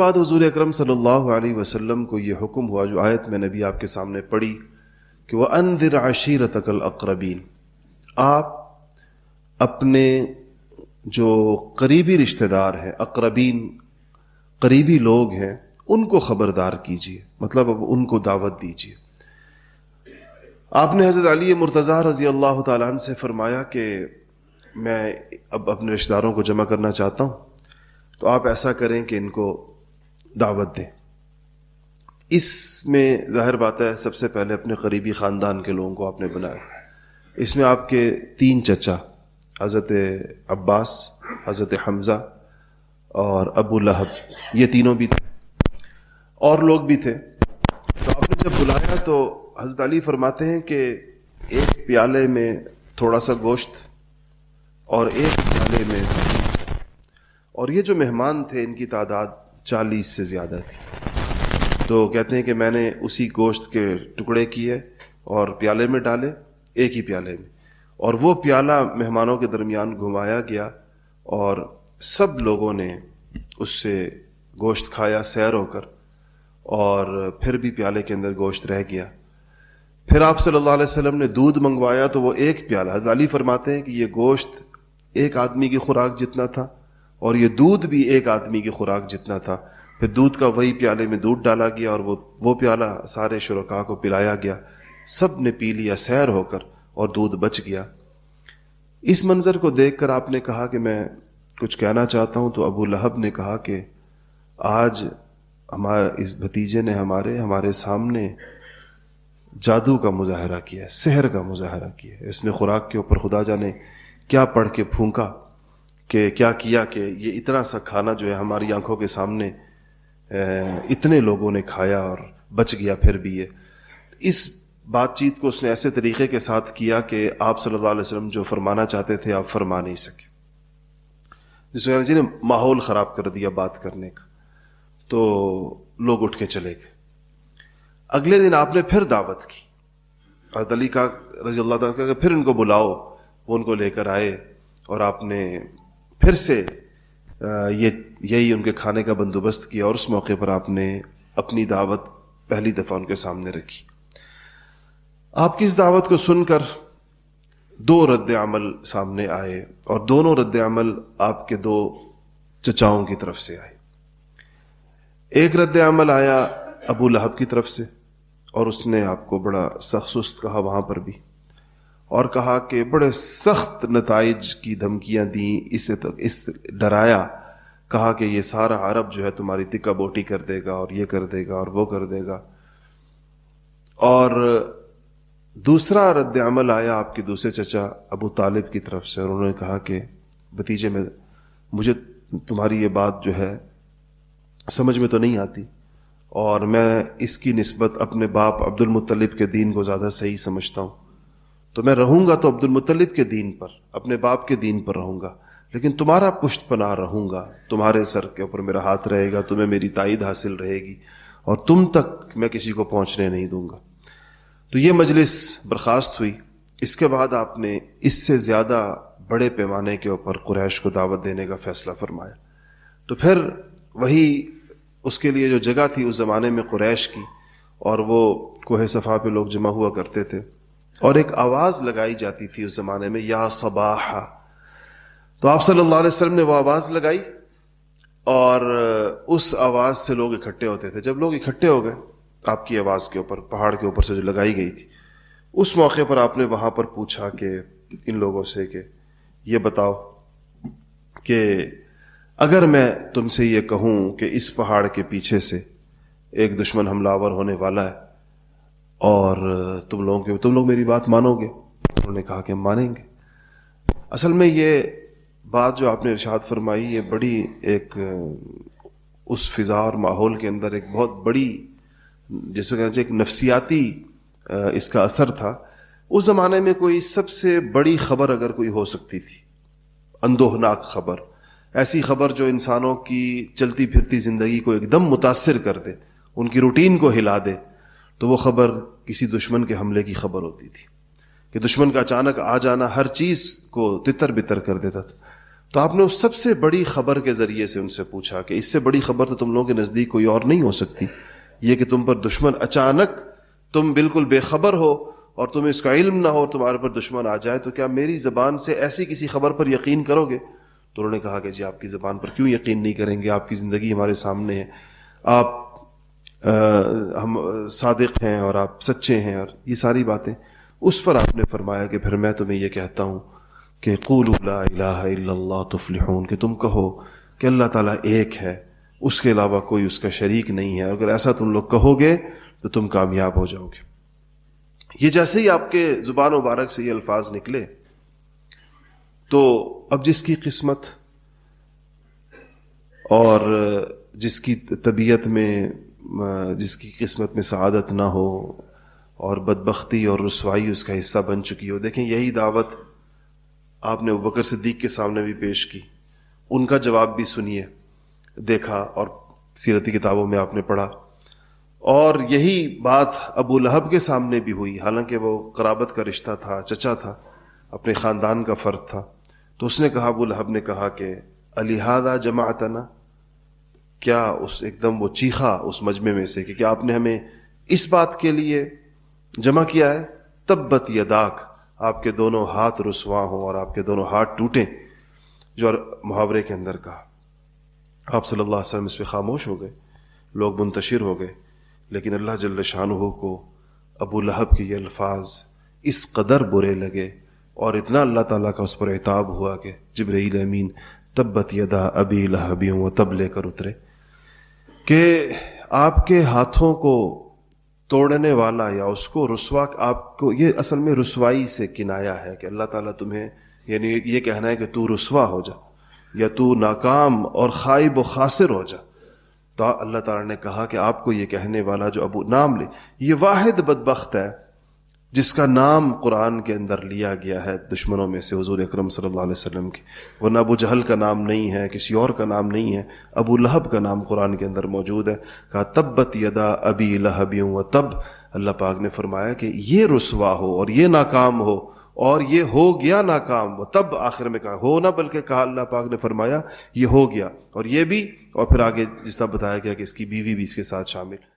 बाद हजूर अक्रम सल्लल्लाहु को यह हुक्म हुआ जो आयत में नबी आपके सामने पढ़ी कि वह अनदिर आशीर तकल अक्रबीन आप अपने जो करीबी रिश्तेदार हैं अक्रबीन करीबी लोग हैं उनको खबरदार कीजिए मतलब अब उनको दावत दीजिए आपने हज़रत अली मुर्तज़ा रजी अल्लाह तन से फरमाया कि मैं अब अपने रिश्तेदारों को जमा करना चाहता हूँ तो आप ऐसा करें कि इनको दावत दें इसमें जाहिर बात है सबसे पहले अपने करीबी ख़ानदान के लोगों को आपने बुलाया इसमें आपके तीन चचा हज़रत अब्बास हज़रत हमज़ा और अबू लहब ये तीनों भी थे और लोग भी थे तो आपने जब बुलाया तो हज़रत अली फरमाते हैं कि एक प्याले में थोड़ा सा गोश्त और एक प्याले में और ये जो मेहमान थे इनकी तादाद चालीस से ज़्यादा थी तो कहते हैं कि मैंने उसी गोश्त के टुकड़े किए और प्याले में डाले एक ही प्याले में और वो प्याला मेहमानों के दरमियान घुमाया गया और सब लोगों ने उससे गोश्त खाया सैर होकर और फिर भी प्याले के अंदर गोश्त रह गया फिर आप सल्लल्लाहु अलैहि वसल्लम ने दूध मंगवाया तो वो एक प्याला हजाली फरमाते हैं कि ये गोश्त एक आदमी की खुराक जितना था और ये दूध भी एक आदमी की खुराक जितना था फिर दूध का वही प्याले में दूध डाला गया और वो वो प्याला सारे शुरुका को पिलाया गया सब ने पी लिया सैर होकर और दूध बच गया इस मंजर को देखकर आपने कहा कि मैं कुछ कहना चाहता हूं तो अबू लहब ने कहा कि आज हमारे इस भतीजे ने हमारे हमारे सामने जादू का मुजाहरा किया है सहर का मुजाहरा किया इसने खुराक के ऊपर खुदा जाने क्या पढ़ के फूंका कि क्या किया कि ये इतना सा खाना जो है हमारी आंखों के सामने इतने लोगों ने खाया और बच गया फिर भी ये इस बातचीत को उसने ऐसे तरीके के साथ किया कि आप सल्लल्लाहु अलैहि वसल्लम जो फरमाना चाहते थे आप फरमा नहीं सके जिस जी ने माहौल ख़राब कर दिया बात करने का तो लोग उठ के चले गए अगले दिन आपने फिर दावत की हजरत अली का रजील्ला फिर इनको बुलाओ वो उनको लेकर आए और आपने फिर से ये यही उनके खाने का बंदोबस्त किया और उस मौके पर आपने अपनी दावत पहली दफा उनके सामने रखी आपकी इस दावत को सुनकर दो रद्द अमल सामने आए और दोनों रद्द अमल आपके दो चचाओं की तरफ से आए एक रद्द अमल आया अबू लहब की तरफ से और उसने आपको बड़ा सखसुस्त कहा वहां पर भी और कहा कि बड़े सख्त नतज की धमकियां दी इसे तक तो इस डराया कहा कि ये सारा अरब जो है तुम्हारी तिक्का बोटी कर देगा और ये कर देगा और वो कर देगा और दूसरा रद्द अमल आया आपके दूसरे चचा अबू तालिब की तरफ से और उन्होंने कहा कि भतीजे में मुझे तुम्हारी ये बात जो है समझ में तो नहीं आती और मैं इसकी नस्बत अपने बाप अब्दुल मुतलिब के दीन को ज़्यादा सही समझता हूँ तो मैं रहूंगा तो अब्दुल मुतलिब के दीन पर अपने बाप के दीन पर रहूंगा लेकिन तुम्हारा पुष्ट पना रहूंगा तुम्हारे सर के ऊपर मेरा हाथ रहेगा तुम्हें मेरी ताइद हासिल रहेगी और तुम तक मैं किसी को पहुंचने नहीं दूंगा तो ये मजलिस बर्खास्त हुई इसके बाद आपने इससे ज़्यादा बड़े पैमाने के ऊपर कुरैश को दावत देने का फैसला फरमाया तो फिर वही उसके लिए जो जगह थी उस ज़माने में कुरैश की और वो कोहे सफ़ा पे लोग जमा हुआ करते थे और एक आवाज लगाई जाती थी उस जमाने में या सबाहा तो आप सल्लल्लाहु अलैहि वसल्लम ने वो आवाज लगाई और उस आवाज से लोग इकट्ठे होते थे जब लोग इकट्ठे हो गए आपकी आवाज के ऊपर पहाड़ के ऊपर से जो लगाई गई थी उस मौके पर आपने वहां पर पूछा कि इन लोगों से कि ये बताओ कि अगर मैं तुमसे ये कहूं कि इस पहाड़ के पीछे से एक दुश्मन हमलावर होने वाला है और तुम लोगों के तुम लोग मेरी बात मानोगे उन्होंने कहा कि मानेंगे असल में ये बात जो आपने इर्शाद फरमाई ये बड़ी एक उस फिज़ा और माहौल के अंदर एक बहुत बड़ी जिसको कहना चाहिए एक नफसियाती इसका असर था उस ज़माने में कोई सबसे बड़ी खबर अगर कोई हो सकती थी अंदोहनाक खबर ऐसी खबर जो इंसानों की चलती फिरती ज़िंदगी को एकदम मुतासर कर दे उनकी रूटीन को हिला दे तो वो खबर किसी दुश्मन के हमले की खबर होती थी कि दुश्मन का अचानक आ जाना हर चीज को तितर बितर कर देता था तो आपने उस सबसे बड़ी खबर के जरिए से उनसे पूछा कि इससे बड़ी खबर तो तुम लोगों के नजदीक कोई और नहीं हो सकती ये कि तुम पर दुश्मन अचानक तुम बिल्कुल बेखबर हो और तुम्हें इसका इल्म ना हो तुम्हारे पर दुश्मन आ जाए तो क्या मेरी जबान से ऐसी किसी खबर पर यकीन करोगे तो उन्होंने कहा कि जी आपकी जबान पर क्यों यकीन नहीं करेंगे आपकी जिंदगी हमारे सामने है आप हम सादिक हैं और आप सच्चे हैं और ये सारी बातें उस पर आपने फरमाया कि फिर मैं तुम्हें यह कहता हूँ कि कूल्ला तुफलिहून कि तुम कहो कि अल्लाह ताला एक है उसके अलावा कोई उसका शरीक नहीं है अगर ऐसा तुम लोग कहोगे तो तुम कामयाब हो जाओगे ये जैसे ही आपके ज़ुबान मुबारक से ये अल्फाज निकले तो अब जिसकी किस्मत और जिसकी तबीयत में जिसकी किस्मत में सआदत ना हो और बदबख्ती और रसवाई उसका हिस्सा बन चुकी हो देखें यही दावत आपने बकर सिद्दीक के सामने भी पेश की उनका जवाब भी सुनिए देखा और सीरती किताबों में आपने पढ़ा और यही बात अबू लहब के सामने भी हुई हालांकि वो कराबत का रिश्ता था चचा था अपने ख़ानदान का फ़र्द था तो उसने कहा अबू लहब ने कहा कि अलिहादा जमातना क्या उस एकदम वो चीखा उस मजमे में से कि क्या आपने हमें इस बात के लिए जमा किया है तब्बत यदाक आपके दोनों हाथ रुसवा हों और आपके दोनों हाथ टूटें जो मुहावरे के अंदर कहा आप सल्लल्लाहु अलैहि वसल्लम इस पर खामोश हो गए लोग मुंतशिर हो गए लेकिन अल्लाह जल्ल शाह को अबू लहब के ये अल्फाज इस कदर बुरे लगे और इतना अल्लाह ताला का उस पर एताब हुआ कि जबरील अमीन तब्बत यदा अबी लहबी व तब लेकर उतरे कि आपके हाथों को तोड़ने वाला या उसको रसवा आपको ये असल में रसवाई से किनाया है कि अल्लाह ताला तुम्हें यानी ये कहना है कि तू रसवा हो जा या तू नाकाम और खाइब व खासिर हो जा तो अल्लाह ताला ने कहा कि आपको ये कहने वाला जो अबू नाम ले ये वाहिद बदबخت है जिसका नाम कुरान के अंदर लिया गया है दुश्मनों में से हजूर अक्रम सल्लल्लाहु अलैहि वसल्लम की वरना अबू जहल का नाम नहीं है किसी और का नाम नहीं है अबू लहब का नाम कुरान के अंदर मौजूद है कहा तब्बत यदा अबी लहबियों व तब अल्लाह पाक ने फरमाया कि ये रसवा हो और ये नाकाम हो और ये हो गया नाकाम वो तब आखिर में कहा हो ना बल्कि कहा अल्लाह पाक ने फरमाया ये हो गया और ये भी और फिर आगे जिस तरह बताया गया कि इसकी बीवी भी इसके साथ शामिल